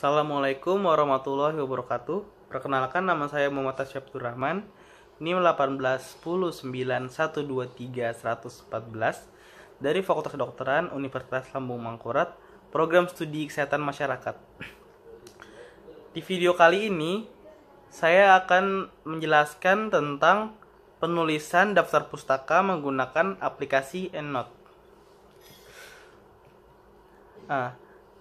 Assalamualaikum warahmatullahi wabarakatuh. Perkenalkan nama saya Muhammad Syabdur Rahman. NIM 18109123114 dari Fakultas Kedokteran Universitas Lambung Mangkurat, Program Studi Kesehatan Masyarakat. Di video kali ini saya akan menjelaskan tentang penulisan daftar pustaka menggunakan aplikasi EndNote. Ah,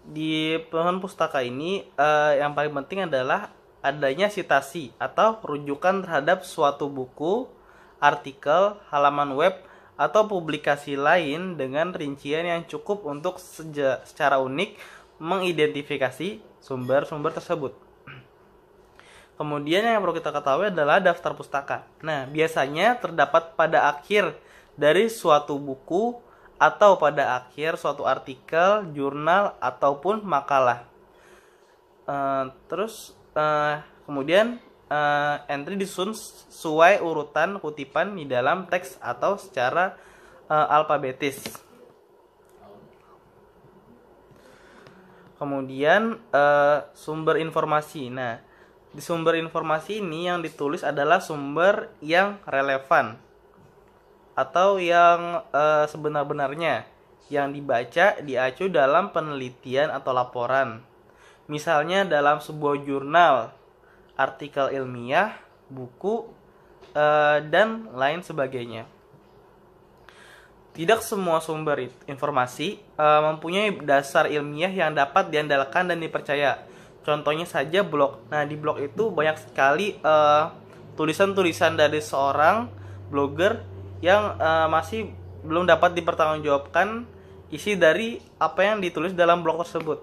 di pohon pustaka ini uh, yang paling penting adalah adanya sitasi atau rujukan terhadap suatu buku, artikel, halaman web, atau publikasi lain dengan rincian yang cukup untuk secara unik mengidentifikasi sumber-sumber tersebut. Kemudian yang perlu kita ketahui adalah daftar pustaka. Nah, biasanya terdapat pada akhir dari suatu buku, atau pada akhir suatu artikel, jurnal ataupun makalah. Uh, terus uh, kemudian uh, entry disusun sesuai urutan kutipan di dalam teks atau secara uh, alfabetis. Kemudian uh, sumber informasi. Nah, di sumber informasi ini yang ditulis adalah sumber yang relevan atau yang uh, sebenar-benarnya yang dibaca diacu dalam penelitian atau laporan. Misalnya dalam sebuah jurnal, artikel ilmiah, buku, uh, dan lain sebagainya. Tidak semua sumber informasi uh, mempunyai dasar ilmiah yang dapat diandalkan dan dipercaya. Contohnya saja blog. Nah, di blog itu banyak sekali tulisan-tulisan dari seorang blogger yang uh, masih belum dapat dipertanggungjawabkan isi dari apa yang ditulis dalam blog tersebut.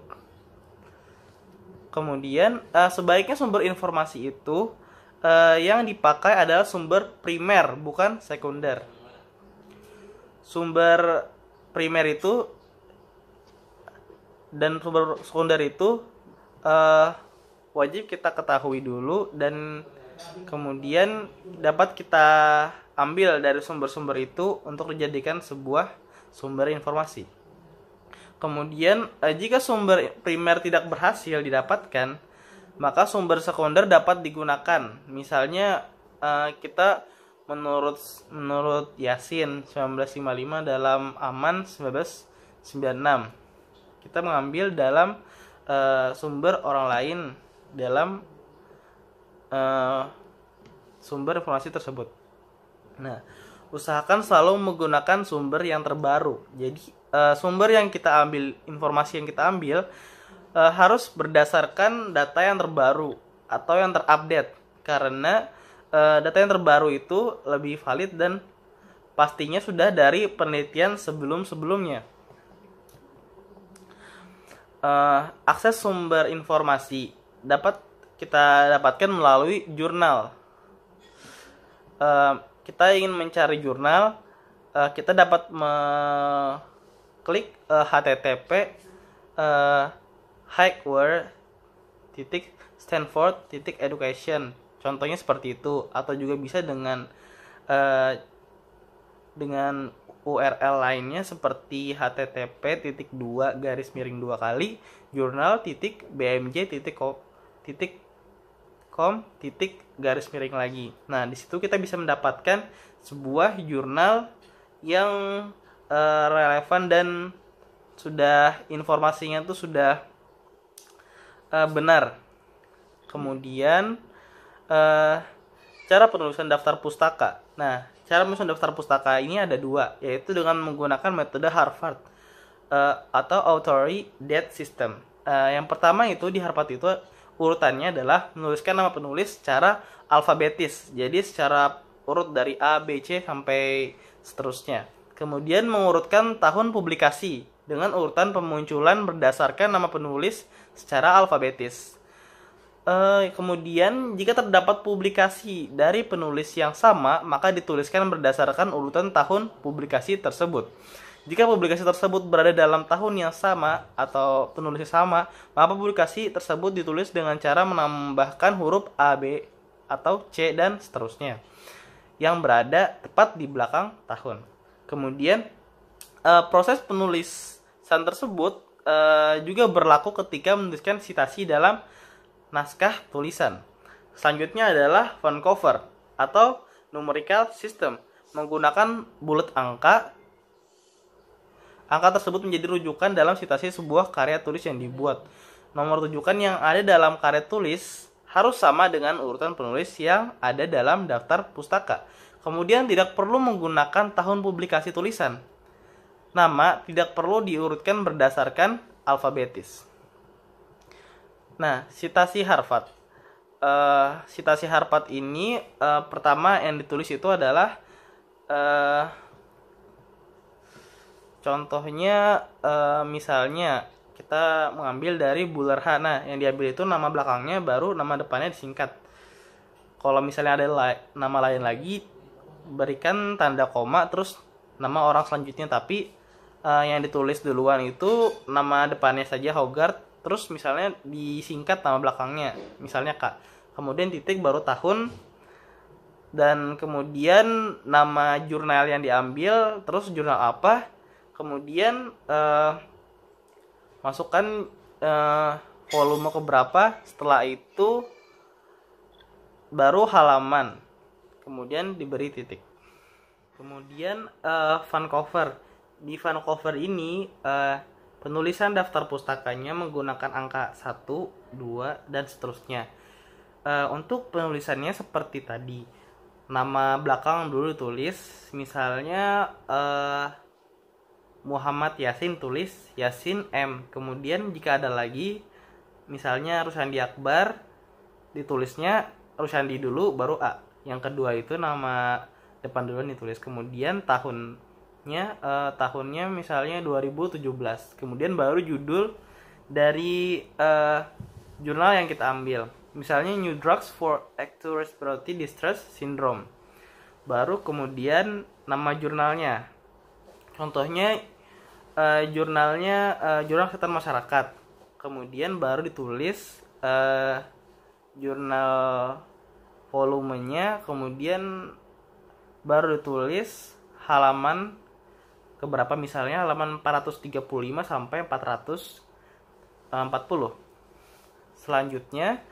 Kemudian uh, sebaiknya sumber informasi itu uh, yang dipakai adalah sumber primer bukan sekunder. Sumber primer itu dan sumber sekunder itu uh, wajib kita ketahui dulu dan kemudian dapat kita ambil dari sumber-sumber itu untuk dijadikan sebuah sumber informasi. Kemudian, eh, jika sumber primer tidak berhasil didapatkan, maka sumber sekunder dapat digunakan. Misalnya eh, kita menurut menurut Yasin 1955 dalam Aman 1996 kita mengambil dalam eh, sumber orang lain dalam sumber informasi tersebut. Nah, usahakan selalu menggunakan sumber yang terbaru. Jadi uh, sumber yang kita ambil, informasi yang kita ambil uh, harus berdasarkan data yang terbaru atau yang terupdate karena uh, data yang terbaru itu lebih valid dan pastinya sudah dari penelitian sebelum-sebelumnya. Uh, akses sumber informasi dapat kita dapatkan melalui jurnal. Uh, kita ingin mencari jurnal uh, kita dapat klik uh, eh, http uh, eh, hackware titik stanford titik education contohnya seperti itu atau juga bisa dengan uh, dengan URL lainnya seperti http titik dua garis miring dua kali jurnal titik bmj titik titik com titik garis miring lagi. Nah, di situ kita bisa mendapatkan sebuah jurnal yang uh, relevan dan sudah informasinya itu sudah uh, benar. Kemudian uh, cara penulisan daftar pustaka. Nah, cara penulisan daftar pustaka ini ada dua, yaitu dengan menggunakan metode Harvard uh, atau Authority Date System. Uh, yang pertama itu di Harvard itu urutannya adalah menuliskan nama penulis secara alfabetis. Jadi secara urut dari A, B, C sampai seterusnya. Kemudian mengurutkan tahun publikasi dengan urutan pemunculan berdasarkan nama penulis secara alfabetis. E, kemudian, jika terdapat publikasi dari penulis yang sama, maka dituliskan berdasarkan urutan tahun publikasi tersebut. Jika publikasi tersebut berada dalam tahun yang sama atau penulisnya sama, maka publikasi tersebut ditulis dengan cara menambahkan huruf A, B, atau C dan seterusnya yang berada tepat di belakang tahun. Kemudian e, proses penulisan tersebut e, juga berlaku ketika menuliskan citasi dalam naskah tulisan. Selanjutnya adalah font cover atau numerical system menggunakan bulat angka Angka tersebut menjadi rujukan dalam sitasi sebuah karya tulis yang dibuat. Nomor rujukan yang ada dalam karya tulis harus sama dengan urutan penulis yang ada dalam daftar pustaka. Kemudian tidak perlu menggunakan tahun publikasi tulisan. Nama tidak perlu diurutkan berdasarkan alfabetis. Nah, sitasi Harvard. Uh, eh, sitasi Harvard ini uh, pertama yang ditulis itu adalah uh, Contohnya uh, misalnya kita mengambil dari bulerhana yang diambil itu nama belakangnya baru nama depannya disingkat. Kalau misalnya ada la nama lain lagi berikan tanda koma terus nama orang selanjutnya tapi uh, yang ditulis duluan itu nama depannya saja Hogarth terus misalnya disingkat nama belakangnya misalnya Kak, kemudian titik baru tahun dan kemudian nama jurnal yang diambil terus jurnal apa kemudian uh, masukkan uh, volume ke berapa setelah itu baru halaman kemudian diberi titik kemudian uh, fan cover di fan cover ini uh, penulisan daftar pustakanya menggunakan angka 1, 2, dan seterusnya. Uh, untuk penulisannya seperti tadi, nama belakang dulu tulis, misalnya uh, Muhammad Yasin tulis Yasin M. Kemudian jika ada lagi misalnya Rusandi Akbar ditulisnya Rusandi dulu baru A. Yang kedua itu nama depan duluan ditulis kemudian tahunnya eh, tahunnya misalnya 2017. Kemudian baru judul dari eh, jurnal yang kita ambil. Misalnya New Drugs for Active Respiratory Distress Syndrome. Baru kemudian nama jurnalnya. Contohnya uh, jurnalnya uh, jurnal kesehatan masyarakat kemudian baru ditulis uh, jurnal volumenya kemudian baru ditulis halaman keberapa misalnya halaman 435 sampai 440 selanjutnya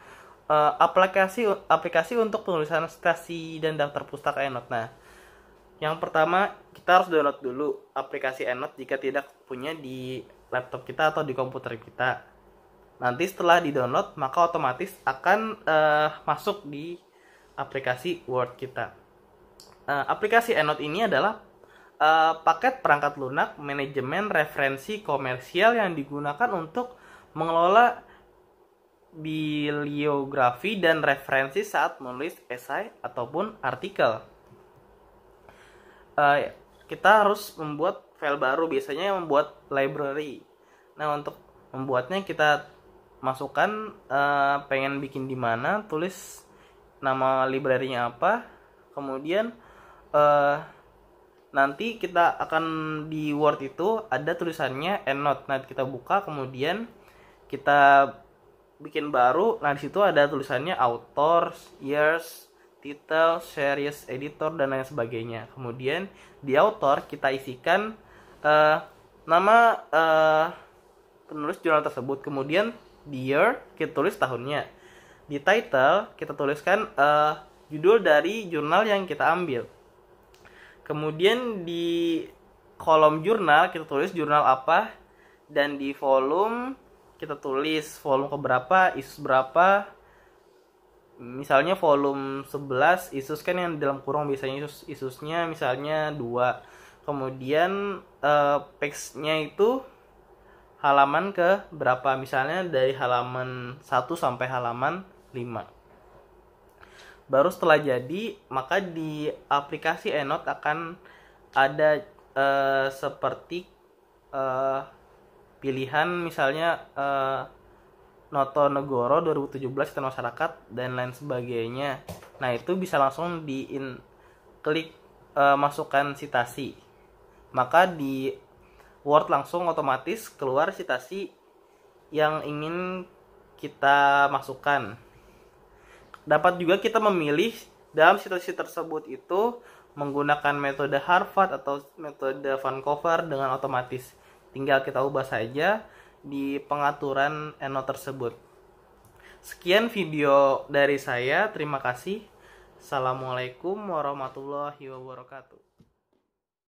aplikasi aplikasi untuk penulisan stasi dan daftar pustaka enot nah yang pertama, kita harus download dulu aplikasi EndNote jika tidak punya di laptop kita atau di komputer kita. Nanti setelah di-download, maka otomatis akan uh, masuk di aplikasi Word kita. Uh, aplikasi EndNote ini adalah uh, paket perangkat lunak manajemen referensi komersial yang digunakan untuk mengelola bibliografi dan referensi saat menulis esai ataupun artikel uh, kita harus membuat file baru biasanya membuat library nah untuk membuatnya kita masukkan uh, pengen bikin di mana tulis nama librarynya apa kemudian uh, nanti kita akan di Word itu ada tulisannya endnote. Nah, kita buka kemudian kita bikin baru. Nah, di situ ada tulisannya authors, years, Title, series editor dan lain sebagainya. Kemudian di author kita isikan uh, nama uh, penulis jurnal tersebut. Kemudian di year kita tulis tahunnya. Di title kita tuliskan uh, judul dari jurnal yang kita ambil. Kemudian di kolom jurnal kita tulis jurnal apa dan di volume kita tulis volume keberapa, isu berapa, misalnya volume 11 isus kan yang dalam kurung biasanya isus isusnya misalnya dua kemudian uh, eh, page-nya itu halaman ke berapa misalnya dari halaman 1 sampai halaman 5 baru setelah jadi maka di aplikasi enot akan ada uh, seperti uh, pilihan misalnya uh, Noto Negoro 2017 tentang masyarakat dan lain sebagainya. Nah itu bisa langsung di in, klik e, masukkan citasi. Maka di Word langsung otomatis keluar citasi yang ingin kita masukkan. Dapat juga kita memilih dalam citasi tersebut itu menggunakan metode Harvard atau metode Vancouver dengan otomatis. Tinggal kita ubah saja di pengaturan Eno tersebut. Sekian video dari saya, terima kasih. Assalamualaikum warahmatullahi wabarakatuh.